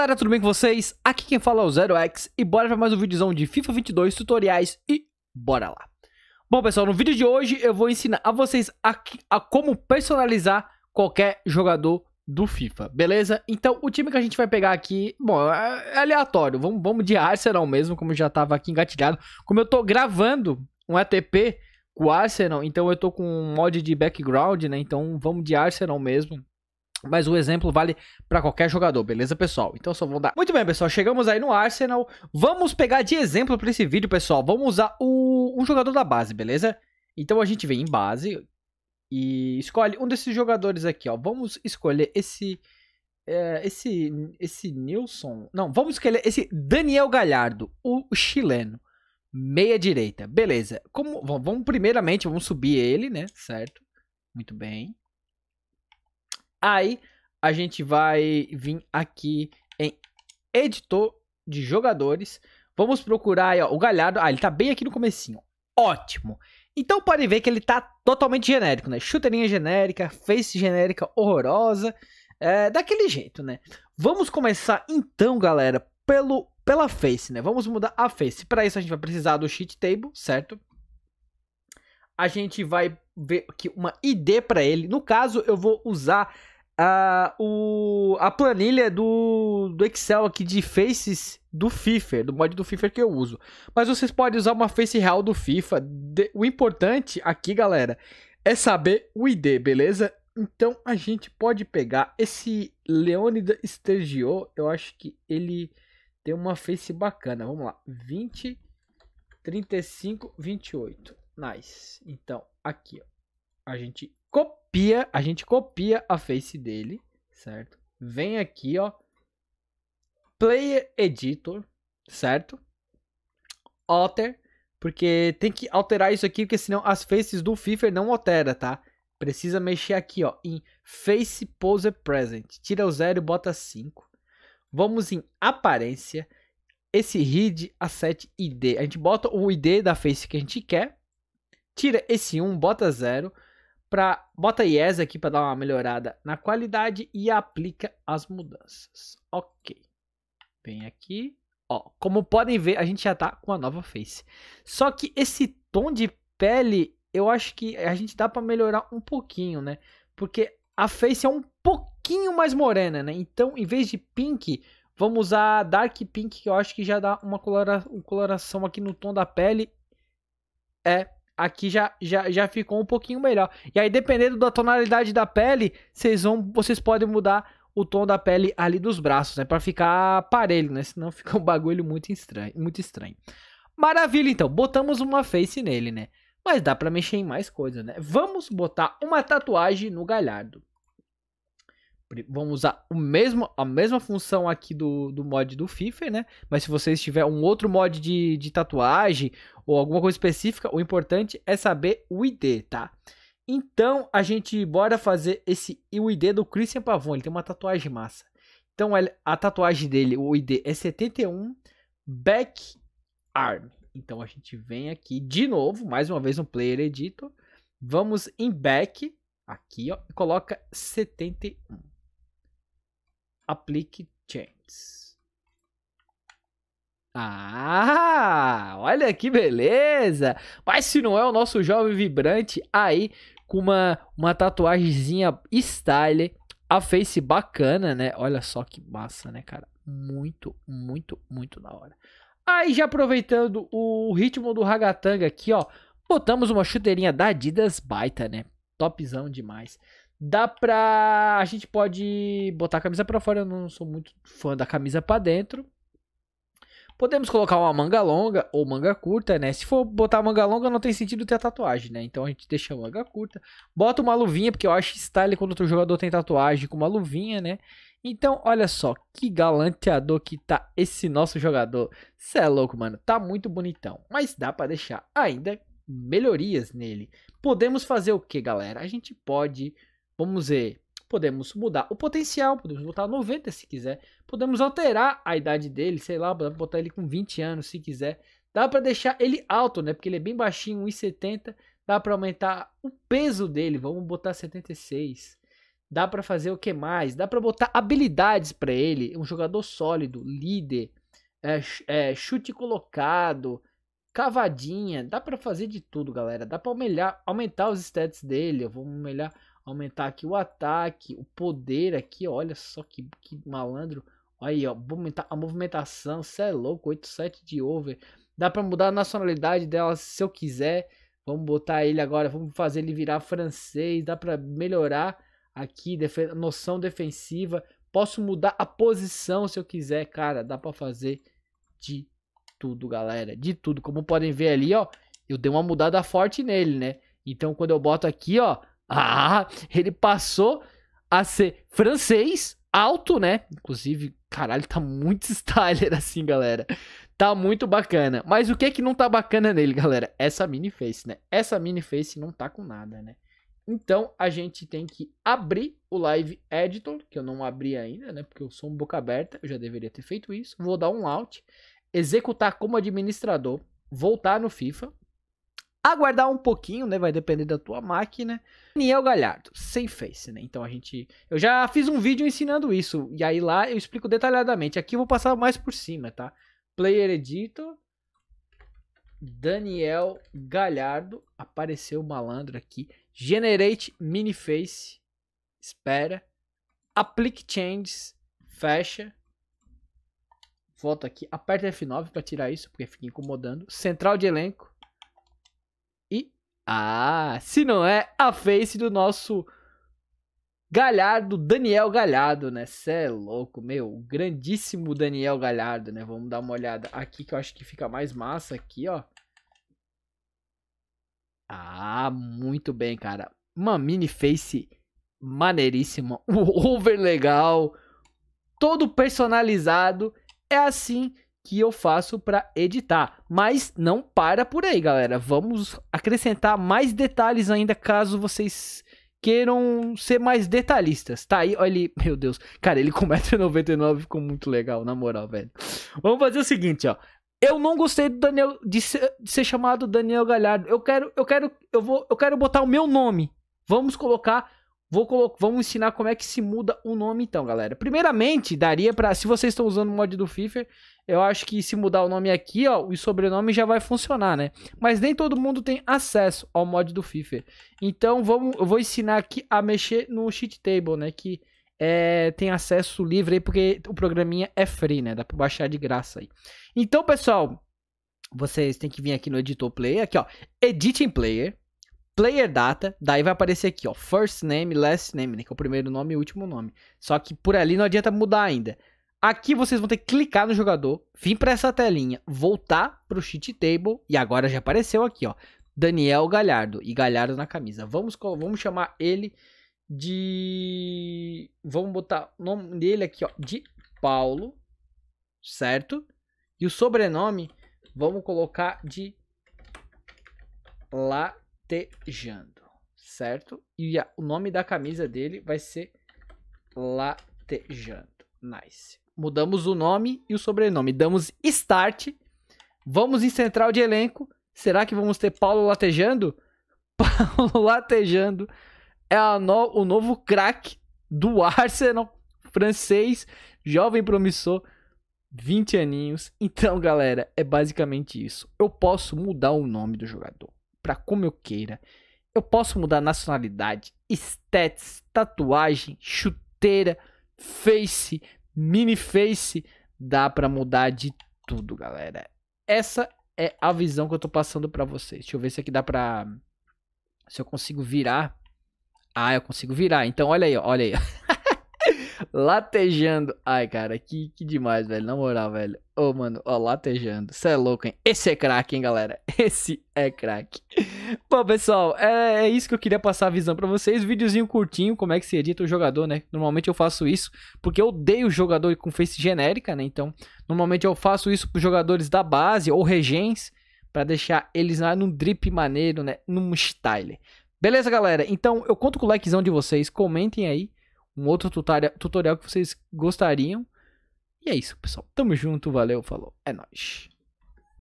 galera, tudo bem com vocês? Aqui quem fala é o X e bora para mais um vídeozão de FIFA 22 tutoriais e bora lá. Bom pessoal, no vídeo de hoje eu vou ensinar a vocês a, a como personalizar qualquer jogador do FIFA, beleza? Então o time que a gente vai pegar aqui, bom, é, é aleatório, vamos, vamos de Arsenal mesmo, como já tava aqui engatilhado. Como eu tô gravando um ATP com o Arsenal, então eu tô com um mod de background, né? Então vamos de Arsenal mesmo. Mas o exemplo vale para qualquer jogador, beleza, pessoal? Então só vou dar. Muito bem, pessoal, chegamos aí no Arsenal. Vamos pegar de exemplo para esse vídeo, pessoal. Vamos usar o... um jogador da base, beleza? Então a gente vem em base e escolhe um desses jogadores aqui, ó. Vamos escolher esse é, esse esse Nilson. Não, vamos escolher esse Daniel Galhardo, o chileno, meia direita. Beleza. Como vamos primeiramente, vamos subir ele, né? Certo? Muito bem. Aí a gente vai vir aqui em editor de jogadores. Vamos procurar aí, ó, o Galhardo. Ah, ele tá bem aqui no comecinho. Ótimo. Então pode ver que ele tá totalmente genérico, né? Chuteirinha genérica, face genérica horrorosa. É, daquele jeito, né? Vamos começar então, galera, pelo, pela face, né? Vamos mudar a face. Para isso a gente vai precisar do sheet table, certo? A gente vai ver aqui uma ID para ele. No caso, eu vou usar a, o, a planilha do, do Excel aqui de faces do FIFA, do mod do FIFA que eu uso. Mas vocês podem usar uma face real do FIFA. De, o importante aqui, galera, é saber o ID, beleza? Então a gente pode pegar esse Leônidas Stergio, eu acho que ele tem uma face bacana. Vamos lá, 20, 35, 28. Nice. Então, aqui, ó. A gente copiou copia, a gente copia a face dele, certo? Vem aqui, ó, Player Editor, certo? Alter, porque tem que alterar isso aqui, porque senão as faces do FIFA não altera, tá? Precisa mexer aqui, ó, em Face Pose Present. Tira o 0 e bota 5. Vamos em aparência, esse read a ID. A gente bota o ID da face que a gente quer, tira esse 1, bota 0 para bota yes aqui para dar uma melhorada na qualidade e aplica as mudanças. Ok. Vem aqui. Ó, como podem ver, a gente já tá com a nova face. Só que esse tom de pele, eu acho que a gente dá para melhorar um pouquinho, né? Porque a face é um pouquinho mais morena, né? Então, em vez de pink, vamos usar dark pink, que eu acho que já dá uma coloração aqui no tom da pele. É aqui já, já, já ficou um pouquinho melhor. E aí, dependendo da tonalidade da pele, vocês, vão, vocês podem mudar o tom da pele ali dos braços, né? Pra ficar parelho, né? Senão fica um bagulho muito estranho. Muito estranho. Maravilha, então. Botamos uma face nele, né? Mas dá pra mexer em mais coisa, né? Vamos botar uma tatuagem no galhardo vamos usar o mesmo, a mesma função aqui do, do mod do FIFA, né? Mas se vocês tiver um outro mod de, de tatuagem ou alguma coisa específica, o importante é saber o ID, tá? Então a gente bora fazer esse o ID do Christian Pavon, ele tem uma tatuagem massa. Então a tatuagem dele, o ID é 71 back arm. Então a gente vem aqui de novo, mais uma vez no player editor, vamos em back aqui, ó, e coloca 71 aplique changes. Ah, olha que beleza! Mas se não é o nosso jovem vibrante aí com uma, uma tatuagemzinha style, a face bacana, né? Olha só que massa, né, cara? Muito, muito, muito da hora. Aí já aproveitando o ritmo do ragatanga aqui, ó, botamos uma chuteirinha da Adidas baita, né? Topzão demais. Dá pra. A gente pode botar a camisa para fora. Eu não sou muito fã da camisa para dentro. Podemos colocar uma manga longa ou manga curta, né? Se for botar manga longa, não tem sentido ter tatuagem, né? Então a gente deixa a manga curta. Bota uma luvinha, porque eu acho style quando o jogador tem tatuagem com uma luvinha, né? Então, olha só, que galanteador que tá esse nosso jogador. Cê é louco, mano. Tá muito bonitão. Mas dá para deixar ainda melhorias nele. Podemos fazer o que, galera? A gente pode vamos ver podemos mudar o potencial, podemos botar 90 se quiser, podemos alterar a idade dele, sei lá, botar ele com 20 anos se quiser. Dá para deixar ele alto, né? Porque ele é bem baixinho, 1,70. Dá para aumentar o peso dele, vamos botar 76. Dá para fazer o que mais? Dá para botar habilidades para ele, um jogador sólido, líder, é, é, chute colocado, cavadinha, dá para fazer de tudo, galera. Dá para aumentar, aumentar os stats dele, eu vou melhorar Aumentar aqui o ataque, o poder aqui, olha só que, que malandro. Aí, ó, aumentar a movimentação, cê é louco, 87 de over. Dá para mudar a nacionalidade dela se eu quiser. Vamos botar ele agora, vamos fazer ele virar francês, dá para melhorar aqui defen noção defensiva. Posso mudar a posição se eu quiser, cara, dá para fazer de tudo, galera, de tudo. Como podem ver ali, ó, eu dei uma mudada forte nele, né? Então, quando eu boto aqui, ó, ah, ele passou a ser francês, alto, né? Inclusive, caralho, tá muito styler assim, galera. Tá muito bacana. Mas o que é que não tá bacana nele, galera? Essa mini face, né? Essa mini face não tá com nada, né? Então a gente tem que abrir o Live Editor, que eu não abri ainda, né? Porque eu sou um boca aberta, eu já deveria ter feito isso. Vou dar um out, executar como administrador, voltar no FIFA, aguardar um pouquinho, né? Vai depender da tua máquina. Daniel Galhardo, sem face, né? Então a gente. Eu já fiz um vídeo ensinando isso. E aí lá eu explico detalhadamente. Aqui eu vou passar mais por cima, tá? Player Editor. Daniel Galhardo. Apareceu o malandro aqui. Generate mini face. Espera. Applique changes. Fecha. Volta aqui. Aperta F9 para tirar isso, porque fica incomodando. Central de elenco ah, se não é a face do nosso Galhardo, Daniel Galhardo, né? Cê é louco, meu. O grandíssimo Daniel Galhardo, né? Vamos dar uma olhada aqui que eu acho que fica mais massa aqui, ó. Ah, muito bem, cara. Uma mini face maneiríssima. Um over legal. Todo personalizado. É assim que eu faço para editar. Mas não para por aí, galera. Vamos acrescentar mais detalhes ainda caso vocês queiram ser mais detalhistas. Tá aí, olha ele, meu Deus. Cara, ele com 1,99m ficou muito legal, na moral, velho. Vamos fazer o seguinte, ó. Eu não gostei do Daniel de ser, de ser chamado Daniel Galhardo. Eu quero, eu quero, eu vou, eu quero botar o meu nome. Vamos colocar Vou vamos ensinar como é que se muda o nome então, galera. Primeiramente, daria para, se vocês estão usando o mod do FIFA, eu acho que se mudar o nome aqui, ó, o sobrenome já vai funcionar, né? Mas nem todo mundo tem acesso ao mod do FIFA. Então, vamos, eu vou ensinar aqui a mexer no cheat table, né, que é, tem acesso livre aí, porque o programinha é free, né? Dá para baixar de graça aí. Então, pessoal, vocês têm que vir aqui no editor player, aqui, ó, edit player player data, daí vai aparecer aqui, ó, first name, last name, né, que é o primeiro nome e o último nome. Só que por ali não adianta mudar ainda. Aqui vocês vão ter que clicar no jogador, vir para essa telinha, voltar para o cheat table e agora já apareceu aqui, ó, Daniel Galhardo e Galhardo na camisa. Vamos vamos chamar ele de vamos botar o nome dele aqui, ó, de Paulo, certo? E o sobrenome vamos colocar de La latejando, certo? E a, o nome da camisa dele vai ser latejando. Nice. Mudamos o nome e o sobrenome. Damos start. Vamos em central de elenco. Será que vamos ter Paulo latejando? Paulo latejando é no, o novo craque do Arsenal francês, jovem promissor, 20 aninhos. Então, galera, é basicamente isso. Eu posso mudar o nome do jogador para como eu queira. Eu posso mudar nacionalidade, stats, tatuagem, chuteira, face, mini face, dá para mudar de tudo, galera. Essa é a visão que eu tô passando para vocês. Deixa eu ver se aqui dá pra se eu consigo virar. Ah, eu consigo virar. Então olha aí, olha aí. Latejando. Ai, cara, que, que demais, velho. Na moral, velho. Ô, oh, mano, ó, oh, latejando. Cê é louco, hein? Esse é craque, hein, galera? Esse é craque. Bom, pessoal, é, é, isso que eu queria passar a visão pra vocês. Videozinho curtinho, como é que se edita o jogador, né? Normalmente eu faço isso, porque eu odeio o jogador com face genérica, né? Então, normalmente eu faço isso pros jogadores da base ou regens, para deixar eles lá num drip maneiro, né? Num style. Beleza, galera? Então, eu conto com o likezão de vocês. Comentem aí um outro tutorial que vocês gostariam. E é isso, pessoal. Tamo junto, valeu, falou. É nóis.